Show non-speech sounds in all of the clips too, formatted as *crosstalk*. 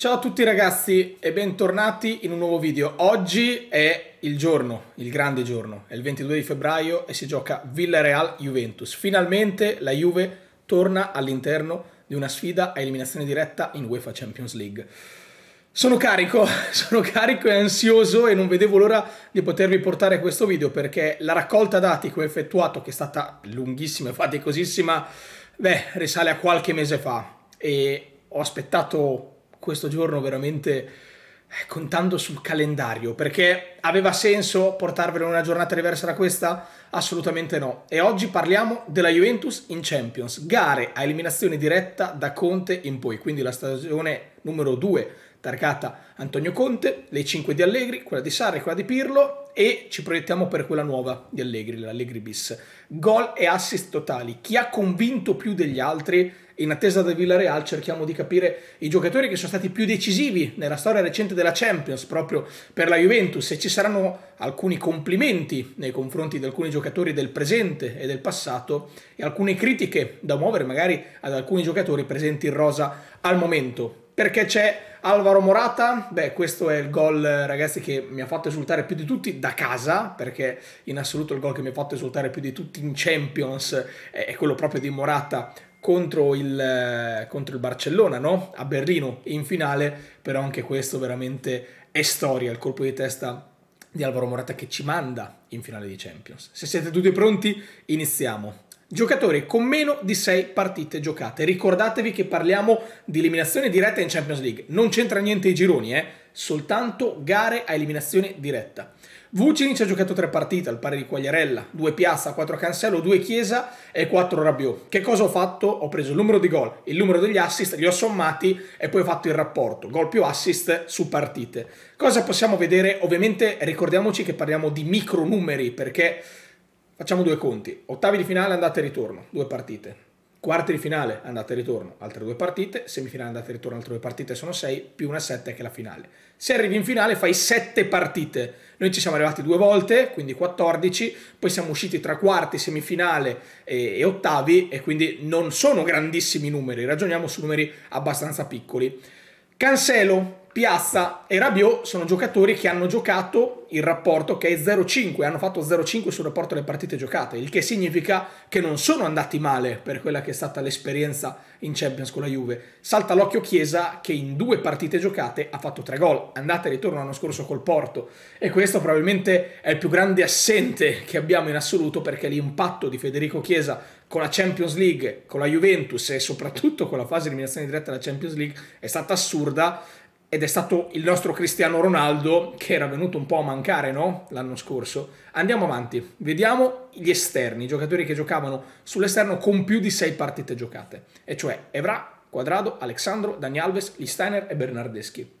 Ciao a tutti ragazzi e bentornati in un nuovo video. Oggi è il giorno, il grande giorno, è il 22 di febbraio e si gioca Villarreal juventus Finalmente la Juve torna all'interno di una sfida a eliminazione diretta in UEFA Champions League. Sono carico, *laughs* sono carico e ansioso e non vedevo l'ora di potervi portare questo video perché la raccolta dati che ho effettuato, che è stata lunghissima e faticosissima, beh, risale a qualche mese fa e ho aspettato questo giorno veramente eh, contando sul calendario, perché aveva senso portarvelo in una giornata diversa da questa? Assolutamente no. E oggi parliamo della Juventus in Champions, gare a eliminazione diretta da Conte in poi, quindi la stagione numero 2 targata Antonio Conte, le 5 di Allegri, quella di Sarri, quella di Pirlo e ci proiettiamo per quella nuova di Allegri, l'Allegri bis. Gol e assist totali, chi ha convinto più degli altri in attesa del Villarreal cerchiamo di capire i giocatori che sono stati più decisivi nella storia recente della Champions, proprio per la Juventus, se ci saranno alcuni complimenti nei confronti di alcuni giocatori del presente e del passato e alcune critiche da muovere magari ad alcuni giocatori presenti in rosa al momento. Perché c'è Alvaro Morata, beh questo è il gol ragazzi che mi ha fatto esultare più di tutti da casa, perché in assoluto il gol che mi ha fatto esultare più di tutti in Champions è quello proprio di Morata contro il, eh, contro il Barcellona, no? A Berlino in finale, però anche questo veramente è storia, il colpo di testa di Alvaro Morata che ci manda in finale di Champions. Se siete tutti pronti, iniziamo. Giocatore con meno di 6 partite giocate. Ricordatevi che parliamo di eliminazione diretta in Champions League. Non c'entra niente i gironi, eh? soltanto gare a eliminazione diretta. Vucinic ha giocato tre partite al pari di Quagliarella, due Piazza, quattro Cancello, due Chiesa e quattro Rabiot. Che cosa ho fatto? Ho preso il numero di gol, il numero degli assist, li ho sommati e poi ho fatto il rapporto, gol più assist su partite. Cosa possiamo vedere? Ovviamente ricordiamoci che parliamo di micronumeri perché facciamo due conti, ottavi di finale andata e ritorno, due partite Quarti di finale, andata e ritorno, altre due partite, semifinale, andata e ritorno, altre due partite, sono sei, più una sette che la finale. Se arrivi in finale fai sette partite, noi ci siamo arrivati due volte, quindi 14, poi siamo usciti tra quarti, semifinale e, e ottavi e quindi non sono grandissimi numeri, ragioniamo su numeri abbastanza piccoli. Cancelo, Piazza e Rabiot sono giocatori che hanno giocato il rapporto che è 0-5, hanno fatto 0-5 sul rapporto delle partite giocate, il che significa che non sono andati male per quella che è stata l'esperienza in Champions con la Juve. Salta l'occhio Chiesa che in due partite giocate ha fatto tre gol, andata e ritorno l'anno scorso col Porto e questo probabilmente è il più grande assente che abbiamo in assoluto perché l'impatto di Federico Chiesa con la Champions League, con la Juventus e soprattutto con la fase di eliminazione diretta della Champions League è stata assurda ed è stato il nostro Cristiano Ronaldo che era venuto un po' a mancare no? l'anno scorso. Andiamo avanti, vediamo gli esterni, i giocatori che giocavano sull'esterno con più di sei partite giocate, e cioè Evra, Quadrado, Alexandro, Dani Alves, Listeiner e Bernardeschi.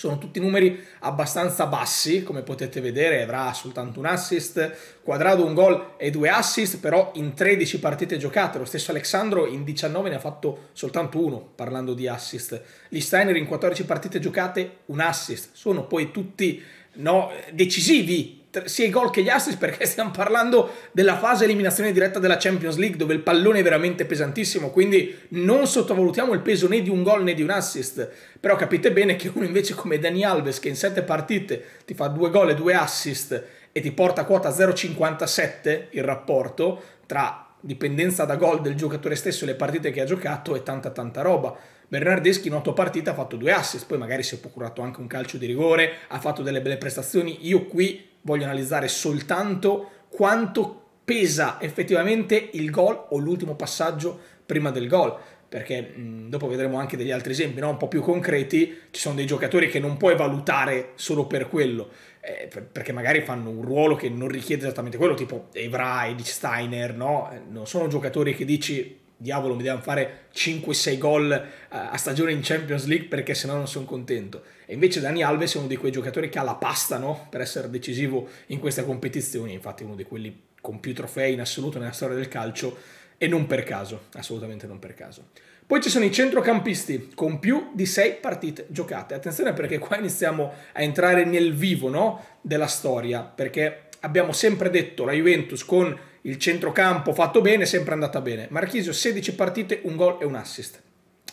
Sono tutti numeri abbastanza bassi, come potete vedere avrà soltanto un assist, quadrato un gol e due assist, però in 13 partite giocate, lo stesso Alessandro in 19 ne ha fatto soltanto uno, parlando di assist. Gli Steiner in 14 partite giocate un assist, sono poi tutti no, decisivi sia i gol che gli assist perché *laughs* stiamo parlando della fase eliminazione diretta della Champions League dove il pallone è veramente pesantissimo quindi non sottovalutiamo il peso né di un gol né di un assist però capite bene che uno invece come Dani Alves che in sette partite ti fa due gol e due assist e ti porta a quota 0,57 il rapporto tra dipendenza da gol del giocatore stesso e le partite che ha giocato è tanta tanta roba Bernardeschi in otto partite ha fatto due assist, poi magari si è procurato anche un calcio di rigore, ha fatto delle belle prestazioni. Io qui voglio analizzare soltanto quanto pesa effettivamente il gol o l'ultimo passaggio prima del gol perché mh, dopo vedremo anche degli altri esempi no? un po' più concreti, ci sono dei giocatori che non puoi valutare solo per quello, eh, perché magari fanno un ruolo che non richiede esattamente quello, tipo Evra, Edith Steiner, no? non sono giocatori che dici diavolo, mi devono fare 5-6 gol eh, a stagione in Champions League perché sennò non sono contento. E invece Dani Alves è uno di quei giocatori che ha la pasta no? per essere decisivo in questa competizione, infatti uno di quelli con più trofei in assoluto nella storia del calcio e non per caso, assolutamente non per caso. Poi ci sono i centrocampisti con più di 6 partite giocate. Attenzione perché qua iniziamo a entrare nel vivo no? della storia, perché abbiamo sempre detto la Juventus con il centrocampo fatto bene, sempre andata bene. Marchisio 16 partite, un gol e un assist.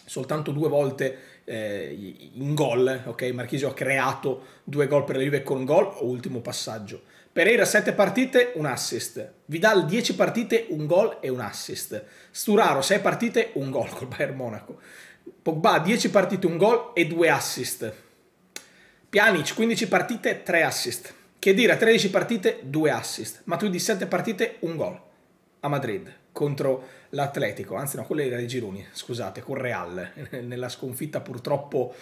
Soltanto due volte eh, in gol, ok? Marchisio ha creato due gol per la Juve con un gol ultimo passaggio. Pereira 7 partite, un assist. Vidal 10 partite, un gol e un assist. Sturaro 6 partite, un gol col Bayern Monaco. Pogba 10 partite, un gol e due assist. Pjanic 15 partite, 3 assist. Che dire, a 13 partite, 2 assist, ma più di 7 partite, un gol a Madrid contro l'Atletico, anzi no, quello era di Gironi, scusate, con Real, *laughs* nella sconfitta purtroppo,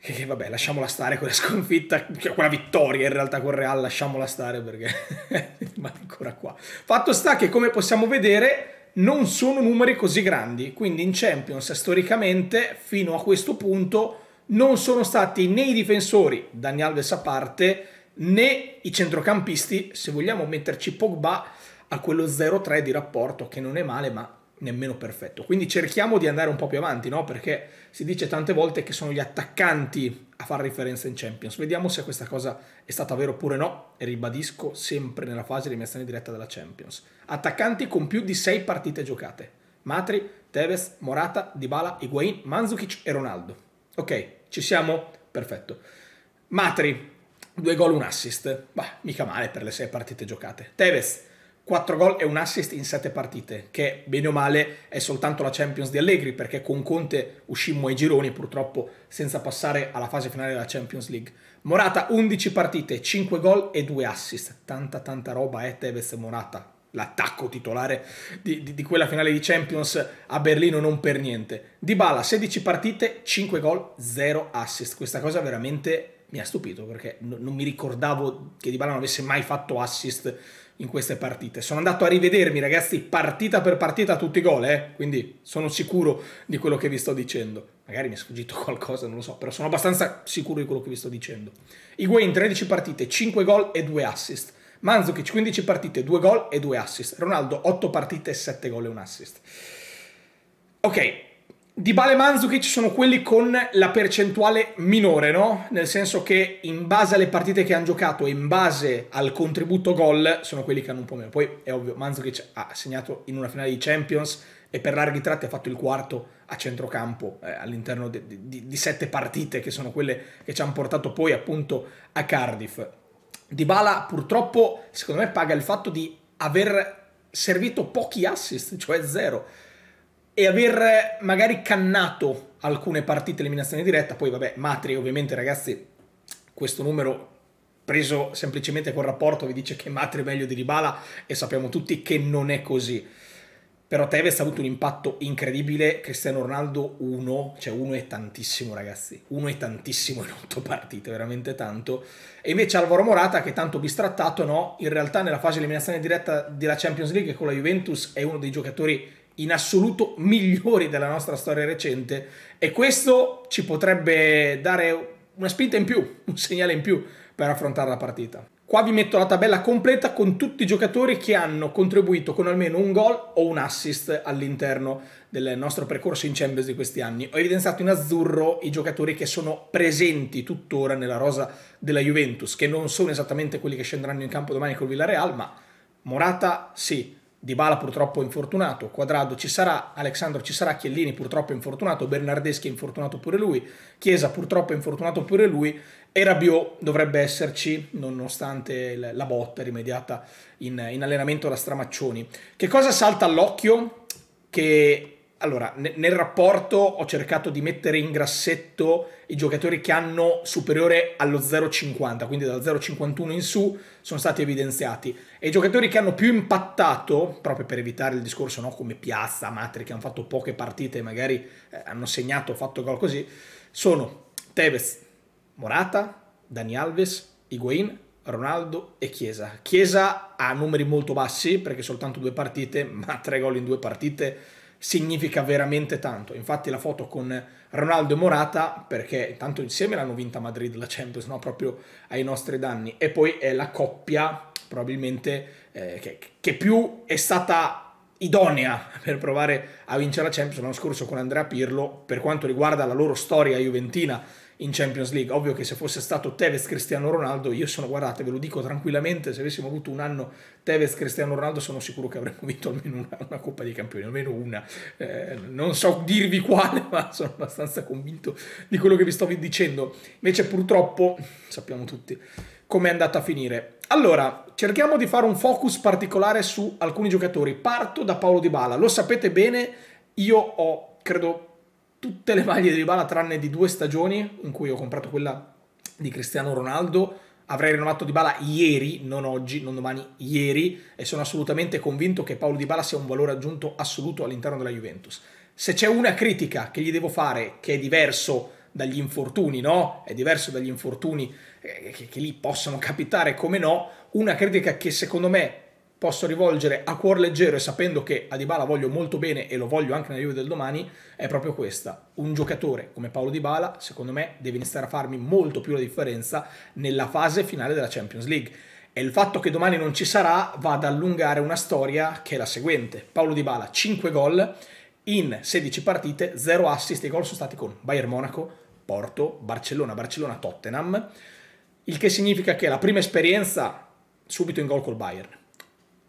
che vabbè, lasciamola stare quella *laughs* sconfitta, quella vittoria in realtà con Real, lasciamola stare perché *laughs* ma ancora qua. Fatto sta che come possiamo vedere non sono numeri così grandi, quindi in Champions storicamente fino a questo punto non sono stati né i difensori, Dani Alves a parte, né i centrocampisti, se vogliamo metterci Pogba a quello 0-3 di rapporto che non è male ma nemmeno perfetto. Quindi cerchiamo di andare un po' più avanti, no? Perché si dice tante volte che sono gli attaccanti a fare riferenza in Champions. Vediamo se questa cosa è stata vera oppure no e ribadisco sempre nella fase di eliminazione diretta della Champions. Attaccanti con più di 6 partite giocate. Matri, Tevez, Morata, Dybala, Higuain, Mandzukic e Ronaldo. Ok, ci siamo? Perfetto. Matri, due gol, e un assist. Bah, mica male per le sei partite giocate. Tevez, quattro gol e un assist in sette partite, che bene o male è soltanto la Champions di Allegri, perché con Conte uscimmo ai gironi purtroppo senza passare alla fase finale della Champions League. Morata 11 partite, 5 gol e 2 assist. Tanta tanta roba è eh, Tevez e Morata. L'attacco titolare di, di, di, quella finale di Champions a Berlino non per niente. Dybala 16 partite, 5 gol, 0 assist. Questa cosa veramente mi ha stupito perché n- non mi ricordavo che Di non avesse mai fatto assist in queste partite. Sono andato a rivedermi, ragazzi, partita per partita tutti i gol, eh? quindi sono sicuro di quello che vi sto dicendo. Magari mi è sfuggito *laughs* qualcosa, non lo so, però sono abbastanza sicuro di quello che vi sto dicendo. Higuain 13 partite, 5 gol e 2 assist. Manzukic 15 partite, 2 gol e 2 assist. Ronaldo 8 partite, 7 gol e 1 assist. Ok, di Bale e Mandzukic sono quelli con la percentuale minore, no? Nel senso che in base alle partite che hanno giocato e in base al contributo gol sono quelli che hanno un po' meno. Poi è ovvio, Mandzukic ha segnato in una finale di Champions e per larghi tratti ha fatto il quarto a centrocampo eh, all'interno di sette partite che sono quelle che ci hanno portato poi appunto a Cardiff. Dybala purtroppo secondo me paga il fatto di aver servito pochi assist, cioè zero e aver eh, magari cannato alcune partite eliminazione diretta, poi vabbè, Matri ovviamente ragazzi, questo numero preso semplicemente col rapporto vi dice che Matri è meglio di Ribala e sappiamo tutti che non è così. Però Tevez ha avuto un impatto incredibile, Cristiano Ronaldo 1, cioè 1 è tantissimo ragazzi, 1 è tantissimo in 8 partite, veramente tanto. E invece Alvaro Morata che tanto bistrattato, no, in realtà nella fase di eliminazione diretta della Champions League con la Juventus è uno dei giocatori in assoluto migliori della nostra storia recente e questo ci potrebbe dare una spinta in più, un segnale in più per affrontare la partita. Qua vi metto la tabella completa con tutti i giocatori che hanno contribuito con almeno un gol o un assist all'interno del nostro percorso in Champions di questi anni. Ho evidenziato in azzurro i giocatori che sono presenti tuttora nella rosa della Juventus, che non sono esattamente quelli che scenderanno in campo domani col Villarreal, ma Morata sì, Dybala purtroppo è infortunato, Quadrado ci sarà, Alexandro ci sarà, Chiellini purtroppo è infortunato, Bernardeschi è infortunato pure lui, Chiesa purtroppo è infortunato pure lui e Rabiot dovrebbe esserci nonostante la botta rimediata in, in allenamento da Stramaccioni. Che cosa salta all'occhio? Che allora, nel rapporto ho cercato di mettere in grassetto i giocatori che hanno superiore allo 0,50, quindi dal 0,51 in su sono stati evidenziati. E i giocatori che hanno più impattato, proprio per evitare il discorso no, come Piazza, Matri, che hanno fatto poche partite e magari eh, hanno segnato, fatto gol così, sono Tevez, Morata, Dani Alves, Higuain, Ronaldo e Chiesa. Chiesa ha numeri molto bassi perché soltanto due partite, *laughs* ma tre gol in due partite significa veramente tanto. Infatti la foto con Ronaldo e Morata, perché tanto insieme l'hanno vinta a Madrid la Champions, no? proprio ai nostri danni. E poi è la coppia probabilmente eh, che, che più è stata idonea *laughs* per provare a vincere la Champions l'anno scorso con Andrea Pirlo per quanto riguarda la loro storia juventina in Champions League. Ovvio che se fosse stato Tevez Cristiano Ronaldo, io sono, guardate, ve lo dico tranquillamente, se avessimo avuto un anno Tevez Cristiano Ronaldo sono sicuro che avremmo *laughs* vinto almeno una, una Coppa dei Campioni, almeno una. Eh, non so dirvi quale, ma sono abbastanza convinto di quello che vi sto dicendo. Invece purtroppo, sappiamo tutti come è andata a finire. Allora, cerchiamo di fare un focus particolare su alcuni giocatori. Parto da Paolo Di Bala, lo sapete bene, io ho, credo, tutte le maglie di Dybala tranne di due stagioni in cui ho comprato quella di Cristiano Ronaldo. Avrei rinnovato Dybala ieri, non oggi, non domani, ieri e sono assolutamente convinto che Paolo Dybala sia un valore aggiunto assoluto all'interno della Juventus. Se c'è una critica che gli devo fare che è diverso dagli infortuni, no? È diverso dagli infortuni che, eh, che, che lì possono capitare, come no? Una critica che secondo me posso rivolgere a cuor leggero e sapendo che a Dybala voglio molto bene e lo voglio anche nella Juve del domani è proprio questa. Un giocatore come Paolo Dybala, secondo me, deve iniziare a farmi molto più la differenza nella fase finale della Champions League. E il fatto che domani non ci sarà va ad allungare una storia che è la seguente. Paolo Dybala, 5 gol in 16 partite, 0 assist, i gol sono stati con Bayern Monaco, Porto, Barcellona, Barcellona, Tottenham, il che significa che la prima esperienza subito in gol col Bayern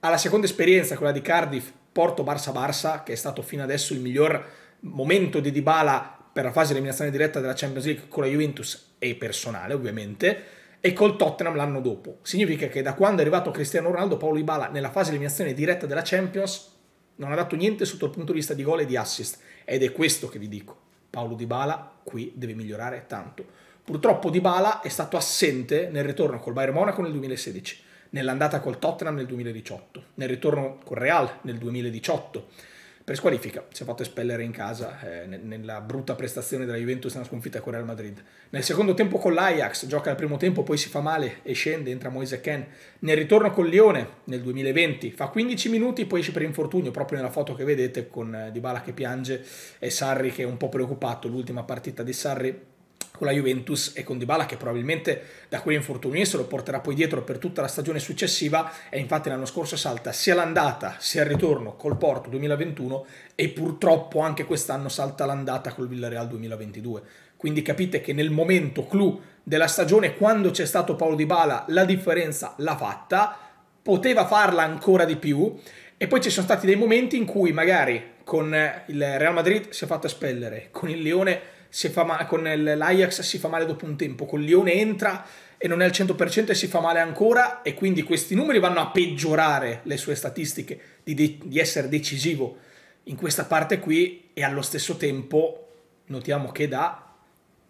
alla seconda esperienza, quella di Cardiff, Porto Barça Barça, che è stato fino adesso il miglior momento di Dybala per la fase di eliminazione diretta della Champions League con la Juventus e personale, ovviamente, e col Tottenham l'anno dopo. Significa che da quando è arrivato Cristiano Ronaldo, Paolo Dybala nella fase di eliminazione diretta della Champions non ha dato niente sotto il punto di vista di gol e di assist ed è questo che vi dico. Paolo Dybala qui deve migliorare tanto. Purtroppo Dybala è stato assente nel ritorno col Bayern Monaco nel 2016 nell'andata col Tottenham nel 2018, nel ritorno col Real nel 2018. Per squalifica si è fatto espellere in casa eh, nella brutta prestazione della Juventus nella sconfitta con Real Madrid. Nel secondo tempo con l'Ajax, gioca al primo tempo, poi si fa male e scende, entra Moise Ken. Nel ritorno con Lione nel 2020, fa 15 minuti, poi esce per infortunio, proprio nella foto che vedete con eh, Dybala che piange e Sarri che è un po' preoccupato, l'ultima partita di Sarri con la Juventus e con Dybala che probabilmente da quell'infortunio se lo porterà poi dietro per tutta la stagione successiva e infatti l'anno scorso salta sia l'andata sia il ritorno col Porto 2021 e purtroppo anche quest'anno salta l'andata col Villarreal 2022. Quindi capite che nel momento clou della stagione, quando c'è stato Paolo Dybala la differenza l'ha fatta, poteva farla ancora di più. E poi ci sono stati dei momenti in cui magari con il Real Madrid si è fatto espellere, con il Leone si fa male, con l'Ajax si fa male dopo un tempo, con Lione entra e non è al 100% e si fa male ancora e quindi questi numeri vanno a peggiorare le sue statistiche di, de- di essere decisivo in questa parte qui e allo stesso tempo notiamo che da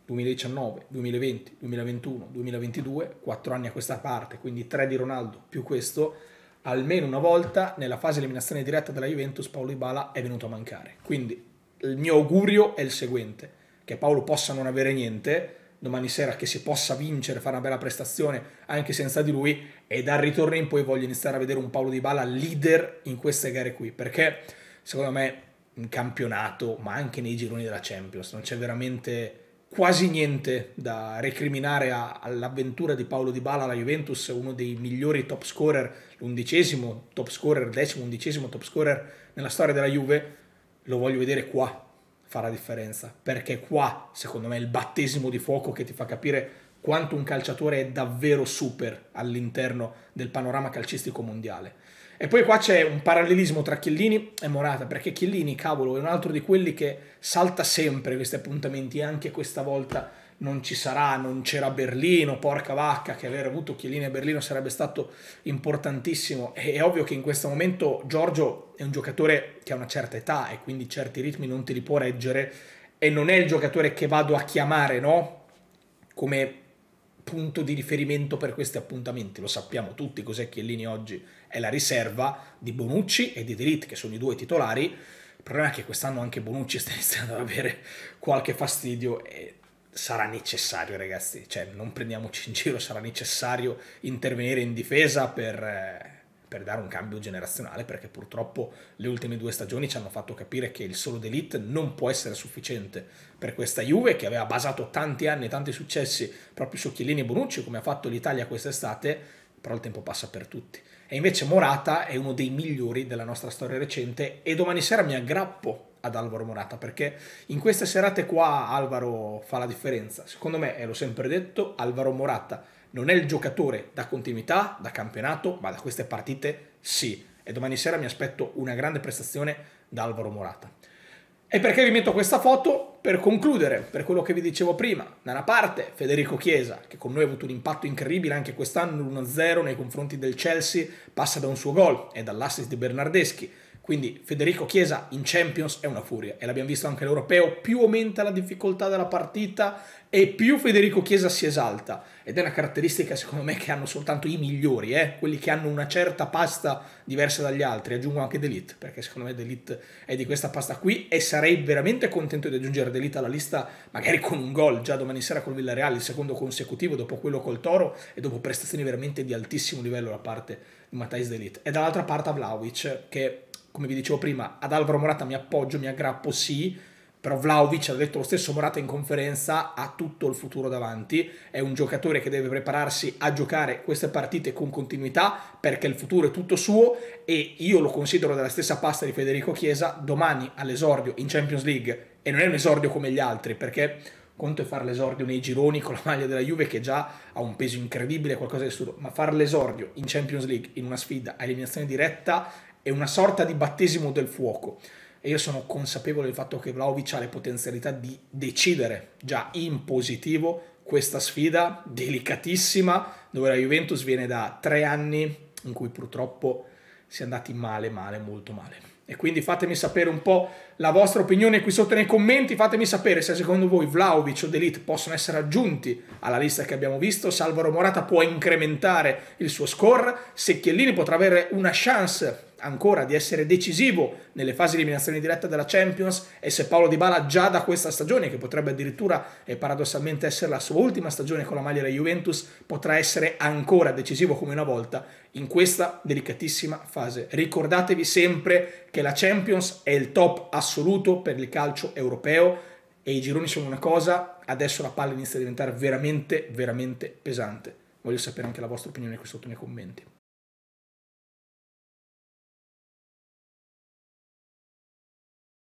2019, 2020, 2021, 2022, 4 anni a questa parte, quindi 3 di Ronaldo più questo, almeno una volta nella fase eliminazione diretta della Juventus Paolo Ibala è venuto a mancare. Quindi il mio augurio è il seguente che Paolo possa non avere niente, domani sera che si possa vincere, fare una bella prestazione anche senza di lui e dal ritorno in poi voglio iniziare a vedere un Paolo Di Bala leader in queste gare qui, perché secondo me in campionato, ma anche nei gironi della Champions, non c'è veramente quasi niente da recriminare all'avventura di Paolo Di Bala alla Juventus, uno dei migliori top scorer, l'undicesimo top scorer, decimo undicesimo top scorer nella storia della Juve, lo voglio vedere qua fa la differenza, perché qua, secondo me, è il battesimo di fuoco che ti fa capire quanto un calciatore è davvero super all'interno del panorama calcistico mondiale. E poi qua c'è un parallelismo tra Chiellini e Morata, perché Chiellini, cavolo, è un altro di quelli che salta sempre questi appuntamenti, anche questa volta non ci sarà, non c'era Berlino, porca vacca che aver avuto Chiellini a Berlino sarebbe stato importantissimo. È ovvio che in questo momento Giorgio è un giocatore che ha una certa età e quindi certi ritmi non te li può reggere e non è il giocatore che vado a chiamare, no? Come punto di riferimento per questi appuntamenti. Lo sappiamo tutti cos'è Chiellini oggi, è la riserva di Bonucci e di Delitt, che sono i due titolari. Il problema è che quest'anno anche Bonucci *laughs* sta iniziando ad avere qualche fastidio e sarà necessario, ragazzi. Cioè, non prendiamoci in giro, sarà necessario intervenire in difesa per, eh, per, dare un cambio generazionale, perché purtroppo le ultime due stagioni ci hanno fatto capire che il solo d'elite non può essere sufficiente per questa Juve, che aveva basato tanti anni e tanti successi proprio su Chiellini e Bonucci, come ha fatto l'Italia quest'estate, però il tempo passa per tutti. E invece Morata è uno dei migliori della nostra storia recente e domani sera mi aggrappo ad Alvaro Morata perché in queste serate qua Alvaro fa la differenza. Secondo me, e l'ho sempre detto, Alvaro Morata non è il giocatore da continuità, da campionato, ma da queste partite sì. E domani sera mi aspetto una grande prestazione da Alvaro Morata. E perché vi metto questa foto? Per concludere, per quello che vi dicevo prima, da una parte Federico Chiesa, che con noi ha avuto un impatto incredibile anche quest'anno, l'1-0 nei confronti del Chelsea, passa da un suo gol e dall'assist di Bernardeschi. Quindi Federico Chiesa in Champions è una furia e l'abbiamo visto anche l'Europeo. più aumenta la difficoltà della partita e più Federico Chiesa si esalta ed è una caratteristica secondo me che hanno soltanto i migliori, eh? quelli che hanno una certa pasta diversa dagli altri, aggiungo anche Delite, perché secondo me Delite è di questa pasta qui e sarei veramente contento di aggiungere Delite alla lista magari con un gol già domani sera col Villareal, il secondo consecutivo dopo quello col Toro e dopo prestazioni veramente di altissimo livello da parte di Matthijs Delite. e dall'altra parte Vlaovic che come vi dicevo prima, ad Alvaro Morata mi appoggio, mi aggrappo sì, però Vlaovic ha detto lo stesso Morata in conferenza, ha tutto il futuro davanti, è un giocatore che deve prepararsi a giocare queste partite con continuità perché il futuro è tutto suo e io lo considero della stessa pasta di Federico Chiesa, domani all'esordio in Champions League e non è un esordio come gli altri perché conto è fare l'esordio nei gironi con la maglia della Juve che già ha un peso incredibile, qualcosa di assurdo, ma fare l'esordio in Champions League in una sfida a eliminazione diretta è una sorta di battesimo del fuoco. E io sono consapevole del fatto che Vlaovic ha le potenzialità di decidere già in positivo questa sfida delicatissima dove la Juventus viene da tre anni in cui purtroppo si è andati male, male, molto male. E quindi fatemi sapere un po' la vostra opinione qui sotto nei commenti, fatemi sapere se secondo voi Vlaovic o Delete possono essere aggiunti alla lista che abbiamo visto, Salvaro Morata può incrementare il suo score, se Chiellini potrà avere una chance ancora di essere decisivo nelle fasi di eliminazione diretta della Champions e se Paolo Di Bala già da questa stagione, che potrebbe addirittura e eh, paradossalmente essere la sua ultima stagione con la maglia della Juventus, potrà essere ancora decisivo come una volta in questa delicatissima fase. Ricordatevi sempre che la Champions è il top assoluto per il calcio europeo e i gironi sono una cosa, adesso la palla inizia a diventare veramente, veramente pesante. Voglio sapere anche la vostra opinione qui sotto nei commenti.